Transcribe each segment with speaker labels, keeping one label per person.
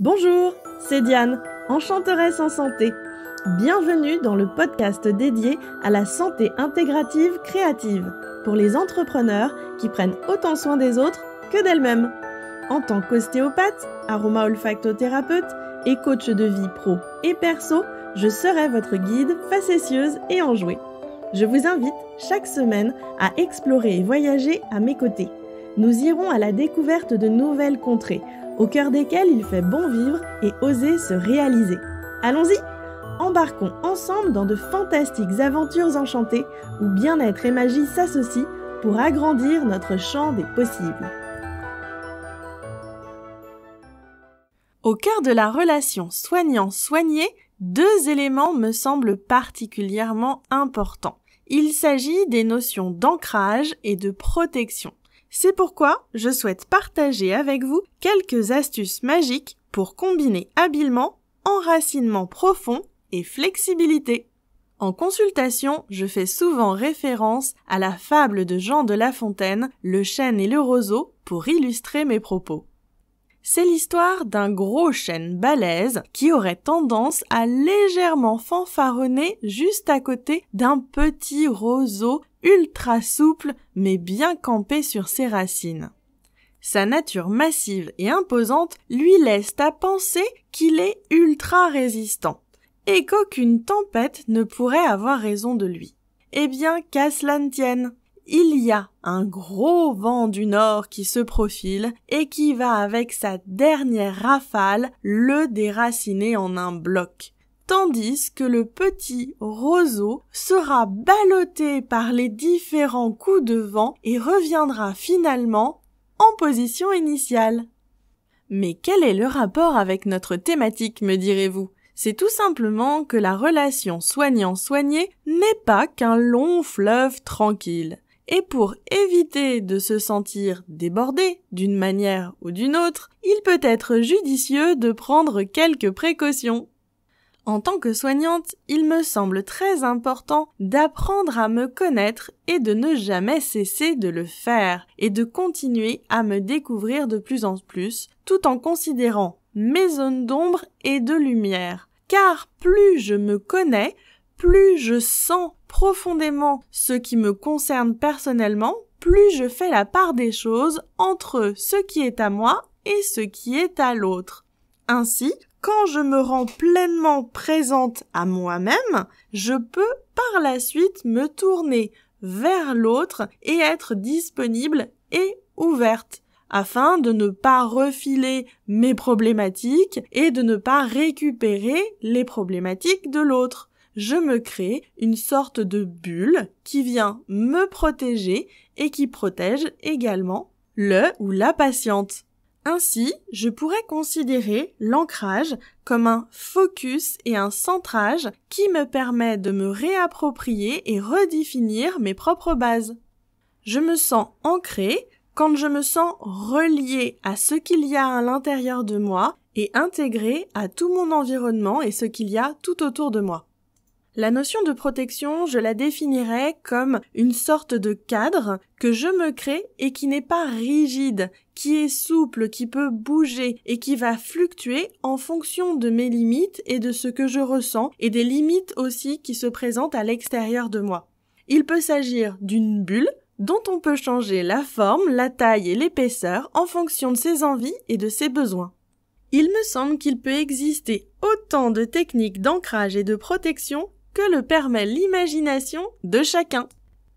Speaker 1: Bonjour, c'est Diane, enchanteresse en santé. Bienvenue dans le podcast dédié à la santé intégrative créative pour les entrepreneurs qui prennent autant soin des autres que d'elles-mêmes. En tant qu'ostéopathe, aroma olfactothérapeute et coach de vie pro et perso, je serai votre guide facétieuse et enjouée. Je vous invite chaque semaine à explorer et voyager à mes côtés. Nous irons à la découverte de nouvelles contrées au cœur desquels il fait bon vivre et oser se réaliser. Allons-y Embarquons ensemble dans de fantastiques aventures enchantées où bien-être et magie s'associent pour agrandir notre champ des possibles. Au cœur de la relation soignant-soigné, deux éléments me semblent particulièrement importants. Il s'agit des notions d'ancrage et de protection. C'est pourquoi je souhaite partager avec vous quelques astuces magiques pour combiner habilement enracinement profond et flexibilité. En consultation, je fais souvent référence à la fable de Jean de La Fontaine, Le chêne et le roseau, pour illustrer mes propos. C'est l'histoire d'un gros chêne balèze qui aurait tendance à légèrement fanfaronner juste à côté d'un petit roseau ultra souple mais bien campé sur ses racines. Sa nature massive et imposante lui laisse à penser qu'il est ultra résistant et qu'aucune tempête ne pourrait avoir raison de lui. Eh bien, qu'à cela ne tienne. Il y a un gros vent du nord qui se profile et qui va avec sa dernière rafale le déraciner en un bloc tandis que le petit roseau sera ballotté par les différents coups de vent et reviendra finalement en position initiale. Mais quel est le rapport avec notre thématique, me direz-vous C'est tout simplement que la relation soignant-soigné n'est pas qu'un long fleuve tranquille. Et pour éviter de se sentir débordé d'une manière ou d'une autre, il peut être judicieux de prendre quelques précautions. En tant que soignante, il me semble très important d'apprendre à me connaître et de ne jamais cesser de le faire et de continuer à me découvrir de plus en plus tout en considérant mes zones d'ombre et de lumière. Car plus je me connais, plus je sens profondément ce qui me concerne personnellement, plus je fais la part des choses entre ce qui est à moi et ce qui est à l'autre. Ainsi, quand je me rends pleinement présente à moi-même, je peux par la suite me tourner vers l'autre et être disponible et ouverte afin de ne pas refiler mes problématiques et de ne pas récupérer les problématiques de l'autre. Je me crée une sorte de bulle qui vient me protéger et qui protège également le ou la patiente. Ainsi, je pourrais considérer l'ancrage comme un focus et un centrage qui me permet de me réapproprier et redéfinir mes propres bases. Je me sens ancré quand je me sens relié à ce qu'il y a à l'intérieur de moi et intégré à tout mon environnement et ce qu'il y a tout autour de moi. La notion de protection, je la définirais comme une sorte de cadre que je me crée et qui n'est pas rigide, qui est souple, qui peut bouger et qui va fluctuer en fonction de mes limites et de ce que je ressens et des limites aussi qui se présentent à l'extérieur de moi. Il peut s'agir d'une bulle dont on peut changer la forme, la taille et l'épaisseur en fonction de ses envies et de ses besoins. Il me semble qu'il peut exister autant de techniques d'ancrage et de protection que le permet l'imagination de chacun.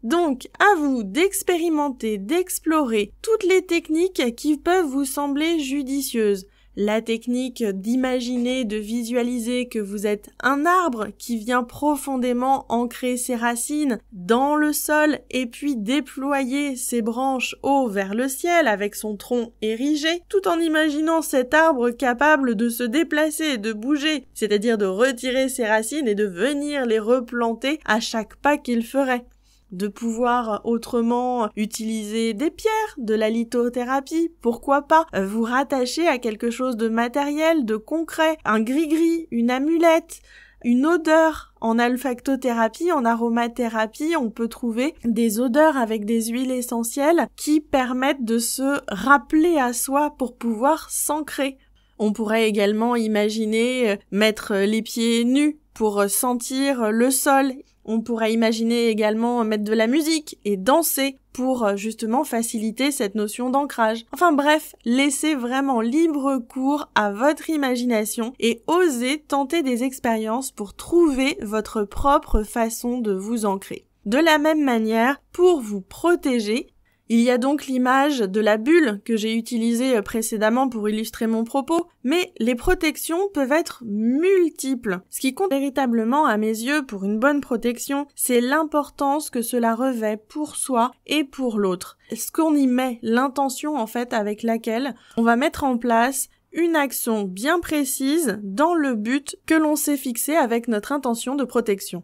Speaker 1: Donc, à vous d'expérimenter, d'explorer toutes les techniques qui peuvent vous sembler judicieuses la technique d'imaginer, de visualiser que vous êtes un arbre qui vient profondément ancrer ses racines dans le sol et puis déployer ses branches haut vers le ciel avec son tronc érigé, tout en imaginant cet arbre capable de se déplacer, de bouger, c'est-à-dire de retirer ses racines et de venir les replanter à chaque pas qu'il ferait de pouvoir autrement utiliser des pierres, de la lithothérapie, pourquoi pas euh, vous rattacher à quelque chose de matériel, de concret, un gris-gris, une amulette, une odeur. En olfactothérapie, en aromathérapie, on peut trouver des odeurs avec des huiles essentielles qui permettent de se rappeler à soi pour pouvoir s'ancrer. On pourrait également imaginer euh, mettre les pieds nus pour euh, sentir le sol, on pourrait imaginer également mettre de la musique et danser pour euh, justement faciliter cette notion d'ancrage. Enfin bref, laissez vraiment libre cours à votre imagination et osez tenter des expériences pour trouver votre propre façon de vous ancrer. De la même manière, pour vous protéger, il y a donc l'image de la bulle que j'ai utilisée euh, précédemment pour illustrer mon propos, mais les protections peuvent être multiples. Ce qui compte véritablement à mes yeux pour une bonne protection, c'est l'importance que cela revêt pour soi et pour l'autre. Ce qu'on y met, l'intention en fait avec laquelle on va mettre en place une action bien précise dans le but que l'on s'est fixé avec notre intention de protection.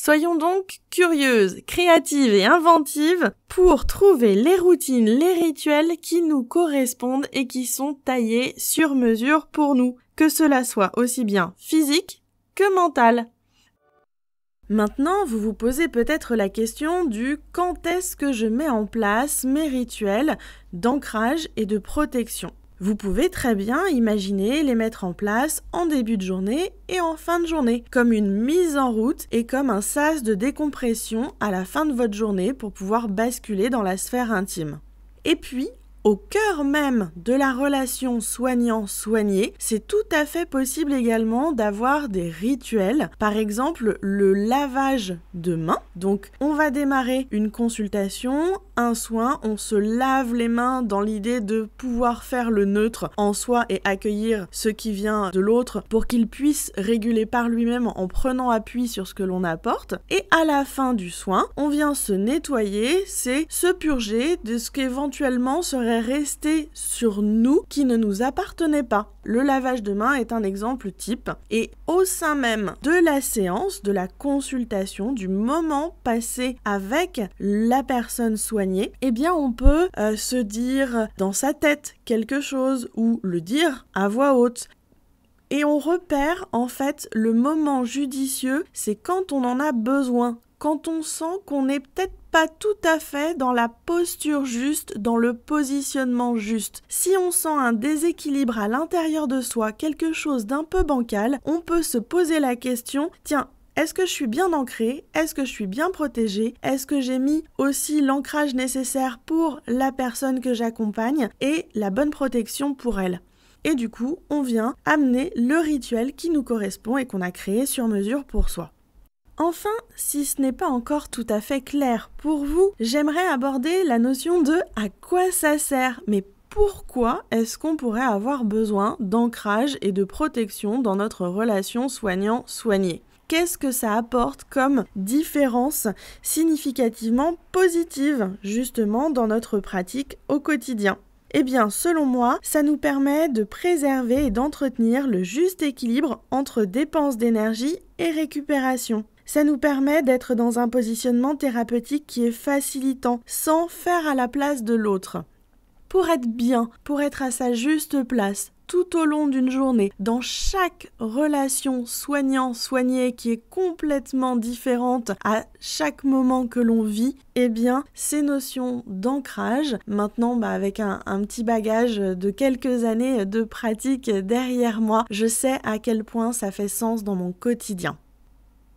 Speaker 1: Soyons donc curieuses, créatives et inventives pour trouver les routines, les rituels qui nous correspondent et qui sont taillés sur mesure pour nous, que cela soit aussi bien physique que mental. Maintenant, vous vous posez peut-être la question du quand est-ce que je mets en place mes rituels d'ancrage et de protection. Vous pouvez très bien imaginer les mettre en place en début de journée et en fin de journée, comme une mise en route et comme un sas de décompression à la fin de votre journée pour pouvoir basculer dans la sphère intime. Et puis, au cœur même de la relation soignant soignée c'est tout à fait possible également d'avoir des rituels, par exemple le lavage de mains. Donc on va démarrer une consultation un soin, on se lave les mains dans l'idée de pouvoir faire le neutre en soi et accueillir ce qui vient de l'autre pour qu'il puisse réguler par lui-même en prenant appui sur ce que l'on apporte. Et à la fin du soin, on vient se nettoyer, c'est se purger de ce qu'éventuellement serait resté sur nous qui ne nous appartenait pas. Le lavage de mains est un exemple type. Et au sein même de la séance, de la consultation, du moment passé avec la personne soignée, eh bien on peut euh, se dire dans sa tête quelque chose ou le dire à voix haute. Et on repère en fait le moment judicieux, c'est quand on en a besoin, quand on sent qu'on n'est peut-être pas tout à fait dans la posture juste, dans le positionnement juste. Si on sent un déséquilibre à l'intérieur de soi, quelque chose d'un peu bancal, on peut se poser la question, tiens, est-ce que je suis bien ancrée Est-ce que je suis bien protégée Est-ce que j'ai mis aussi l'ancrage nécessaire pour la personne que j'accompagne et la bonne protection pour elle et du coup, on vient amener le rituel qui nous correspond et qu'on a créé sur mesure pour soi. Enfin, si ce n'est pas encore tout à fait clair pour vous, j'aimerais aborder la notion de à quoi ça sert, mais pourquoi est-ce qu'on pourrait avoir besoin d'ancrage et de protection dans notre relation soignant soignée qu'est-ce que ça apporte comme différence significativement positive justement dans notre pratique au quotidien. Eh bien, selon moi, ça nous permet de préserver et d'entretenir le juste équilibre entre dépenses d'énergie et récupération. Ça nous permet d'être dans un positionnement thérapeutique qui est facilitant, sans faire à la place de l'autre pour être bien, pour être à sa juste place tout au long d'une journée, dans chaque relation soignant-soigné qui est complètement différente à chaque moment que l'on vit, eh bien, ces notions d'ancrage, maintenant bah, avec un, un petit bagage de quelques années de pratique derrière moi, je sais à quel point ça fait sens dans mon quotidien.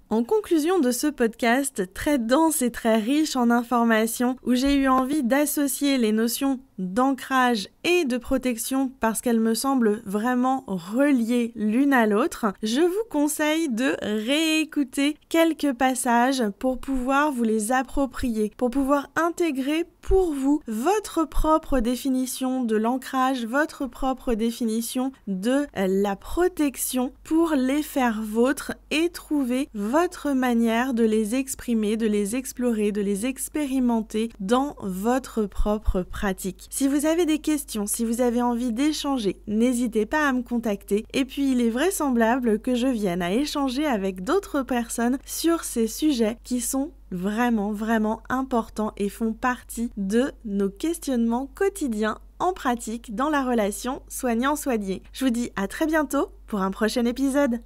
Speaker 1: En conclusion de ce podcast très dense et très riche en informations, où j'ai eu envie d'associer les notions d'ancrage et de protection parce qu'elles me semblent vraiment reliées l'une à l'autre, je vous conseille de réécouter quelques passages pour pouvoir vous les approprier, pour pouvoir intégrer pour vous votre propre définition de l'ancrage, votre propre définition de la protection pour les faire vôtres et trouver votre manière de les exprimer, de les explorer, de les expérimenter dans votre propre pratique. Si vous avez des questions, si vous avez envie d'échanger, n'hésitez pas à me contacter. Et puis il est vraisemblable que je vienne à échanger avec d'autres personnes sur ces sujets qui sont vraiment vraiment importants et font partie de nos questionnements quotidiens en pratique dans la relation soignant-soigné. Je vous dis à très bientôt pour un prochain épisode.